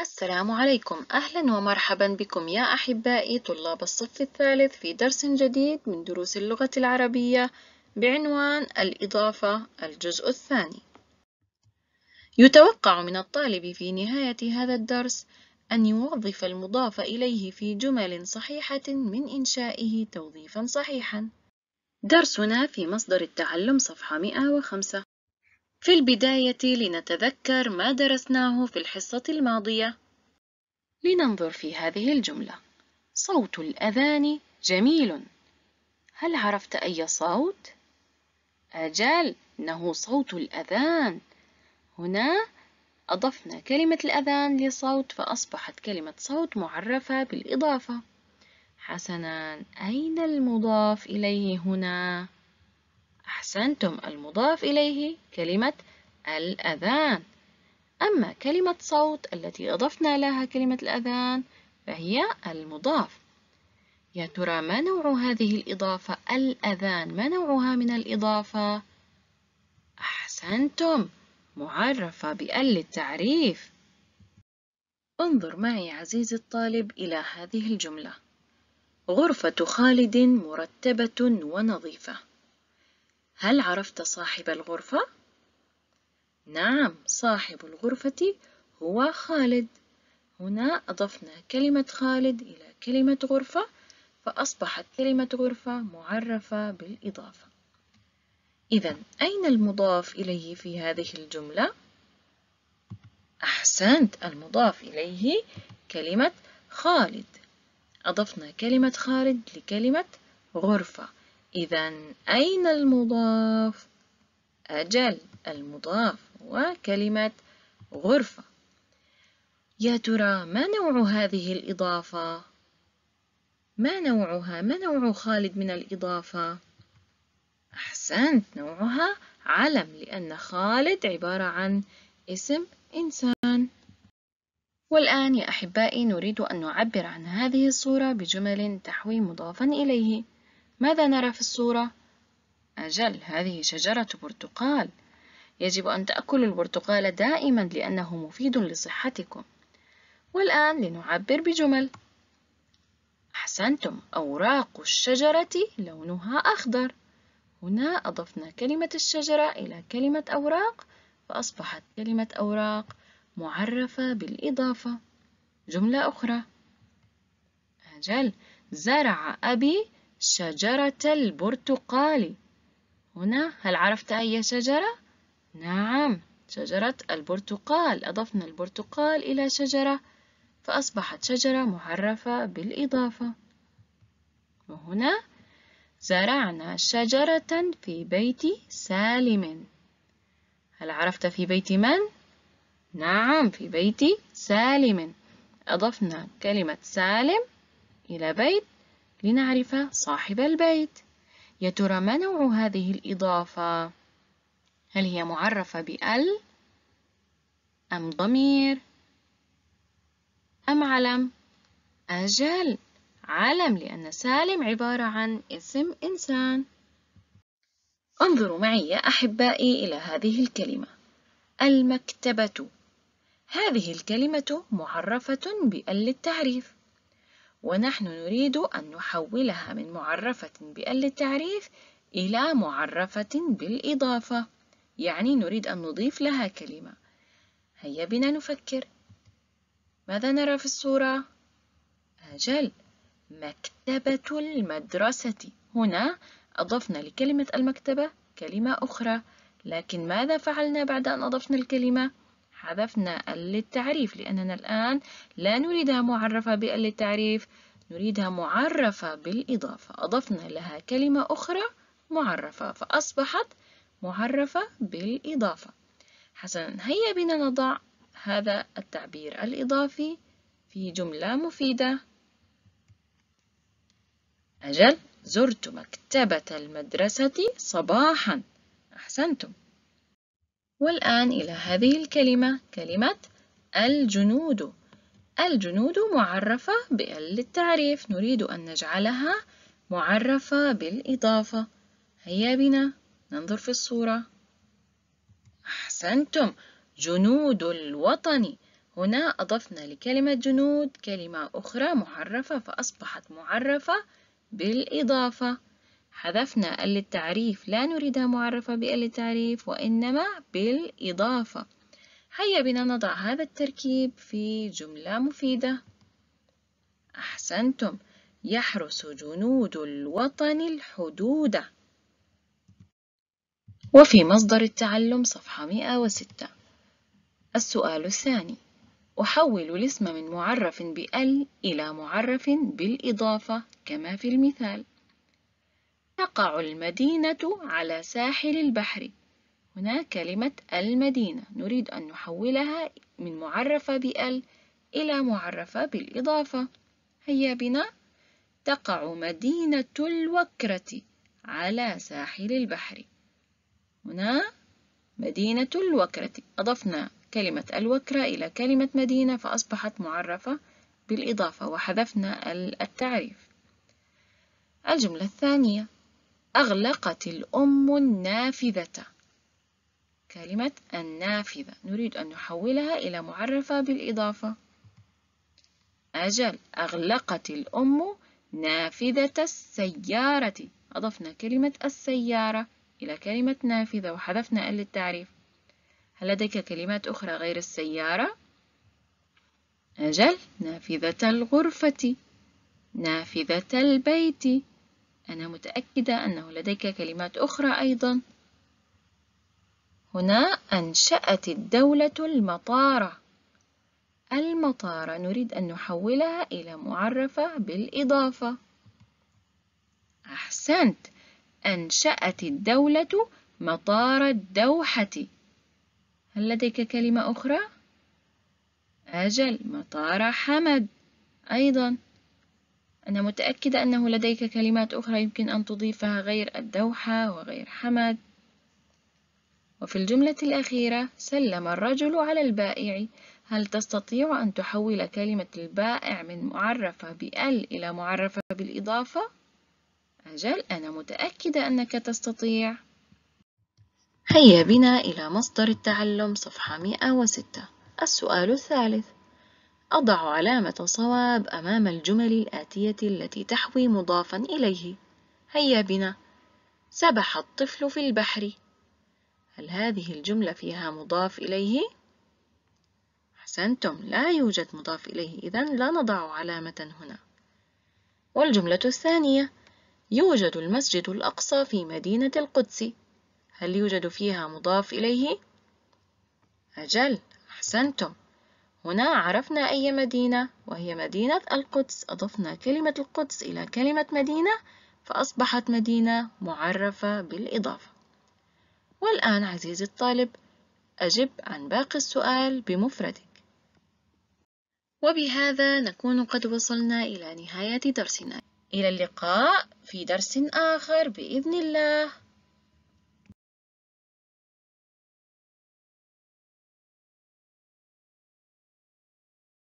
السلام عليكم أهلا ومرحبا بكم يا أحبائي طلاب الصف الثالث في درس جديد من دروس اللغة العربية بعنوان الإضافة الجزء الثاني يتوقع من الطالب في نهاية هذا الدرس أن يوظف المضاف إليه في جمل صحيحة من إنشائه توظيفا صحيحا درسنا في مصدر التعلم صفحة 105 في البداية لنتذكر ما درسناه في الحصة الماضية لننظر في هذه الجملة صوت الأذان جميل هل عرفت أي صوت؟ أجل إنه صوت الأذان هنا أضفنا كلمة الأذان لصوت فأصبحت كلمة صوت معرفة بالإضافة حسنا أين المضاف إليه هنا؟ أحسنتم المضاف إليه كلمة الأذان أما كلمة صوت التي أضفنا لها كلمة الأذان فهي المضاف يا ترى ما نوع هذه الإضافة الأذان ما نوعها من الإضافة أحسنتم معرفة بأل التعريف انظر معي عزيزي الطالب إلى هذه الجملة غرفة خالد مرتبة ونظيفة هل عرفت صاحب الغرفة؟ نعم صاحب الغرفة هو خالد هنا أضفنا كلمة خالد إلى كلمة غرفة فأصبحت كلمة غرفة معرفة بالإضافة إذا أين المضاف إليه في هذه الجملة؟ أحسنت المضاف إليه كلمة خالد أضفنا كلمة خالد لكلمة غرفة إذا أين المضاف؟ أجل المضاف وكلمة غرفة يا ترى ما نوع هذه الإضافة؟ ما نوعها؟ ما نوع خالد من الإضافة؟ أحسنت نوعها علم لأن خالد عبارة عن اسم إنسان والآن يا أحبائي نريد أن نعبر عن هذه الصورة بجمل تحوي مضافا إليه ماذا نرى في الصورة؟ أجل هذه شجرة برتقال يجب أن تأكلوا البرتقال دائما لأنه مفيد لصحتكم والآن لنعبر بجمل أحسنتم أوراق الشجرة لونها أخضر هنا أضفنا كلمة الشجرة إلى كلمة أوراق فأصبحت كلمة أوراق معرفة بالإضافة جملة أخرى أجل زرع أبي شجرة البرتقال هنا هل عرفت أي شجرة؟ نعم شجرة البرتقال أضفنا البرتقال إلى شجرة فأصبحت شجرة معرفة بالإضافة وهنا زرعنا شجرة في بيت سالم هل عرفت في بيت من؟ نعم في بيت سالم أضفنا كلمة سالم إلى بيت لنعرف صاحب البيت يا ترى ما نوع هذه الإضافة؟ هل هي معرفة بأل أم ضمير أم علم؟ أجل علم لأن سالم عبارة عن اسم إنسان انظروا معي يا أحبائي إلى هذه الكلمة المكتبة هذه الكلمة معرفة بأل التعريف ونحن نريد أن نحولها من معرفة بأل التعريف إلى معرفة بالإضافة يعني نريد أن نضيف لها كلمة هيا بنا نفكر ماذا نرى في الصورة؟ أجل مكتبة المدرسة هنا أضفنا لكلمة المكتبة كلمة أخرى لكن ماذا فعلنا بعد أن أضفنا الكلمة؟ حذفنا ال للتعريف لأننا الآن لا نريدها معرفة بال للتعريف نريدها معرفة بالإضافة أضفنا لها كلمة أخرى معرفة فأصبحت معرفة بالإضافة حسنا هيا بنا نضع هذا التعبير الإضافي في جملة مفيدة أجل زرت مكتبة المدرسة صباحا أحسنتم والآن إلى هذه الكلمة كلمة الجنود الجنود معرفة بال للتعريف نريد أن نجعلها معرفة بالإضافة هيا بنا ننظر في الصورة أحسنتم جنود الوطن هنا أضفنا لكلمة جنود كلمة أخرى معرفة فأصبحت معرفة بالإضافة حذفنا ال التعريف لا نريدها معرفة بال التعريف وإنما بالإضافة هيا بنا نضع هذا التركيب في جملة مفيدة أحسنتم يحرس جنود الوطن الحدود وفي مصدر التعلم صفحة 106 السؤال الثاني أحول الاسم من معرف بال إلى معرف بالإضافة كما في المثال تقع المدينة على ساحل البحر هنا كلمة المدينة نريد أن نحولها من معرفة بال إلى معرفة بالإضافة هيا بنا تقع مدينة الوكرة على ساحل البحر هنا مدينة الوكرة أضفنا كلمة الوكرة إلى كلمة مدينة فأصبحت معرفة بالإضافة وحذفنا التعريف الجملة الثانية أغلقت الأم النافذة كلمة النافذة نريد أن نحولها إلى معرفة بالإضافة أجل أغلقت الأم نافذة السيارة أضفنا كلمة السيارة إلى كلمة نافذة وحذفنا ال التعريف هل لديك كلمات أخرى غير السيارة؟ أجل نافذة الغرفة نافذة البيت أنا متأكدة أنه لديك كلمات أخرى أيضا هنا أنشأت الدولة المطارة المطارة نريد أن نحولها إلى معرفة بالإضافة أحسنت أنشأت الدولة مطار الدوحة هل لديك كلمة أخرى؟ أجل مطار حمد أيضاً أنا متأكدة أنه لديك كلمات أخرى يمكن أن تضيفها غير الدوحة وغير حمد وفي الجملة الأخيرة سلم الرجل على البائع هل تستطيع أن تحول كلمة البائع من معرفة بال إلى معرفة بالإضافة؟ أجل أنا متأكدة أنك تستطيع هيا بنا إلى مصدر التعلم صفحة 106 السؤال الثالث أضع علامة صواب أمام الجمل الآتية التي تحوي مضافا إليه هيا بنا سبح الطفل في البحر هل هذه الجملة فيها مضاف إليه؟ أحسنتم لا يوجد مضاف إليه إذا لا نضع علامة هنا والجملة الثانية يوجد المسجد الأقصى في مدينة القدس هل يوجد فيها مضاف إليه؟ أجل أحسنتم هنا عرفنا أي مدينة وهي مدينة القدس أضفنا كلمة القدس إلى كلمة مدينة فأصبحت مدينة معرفة بالإضافة والآن عزيزي الطالب أجب عن باقي السؤال بمفردك وبهذا نكون قد وصلنا إلى نهاية درسنا إلى اللقاء في درس آخر بإذن الله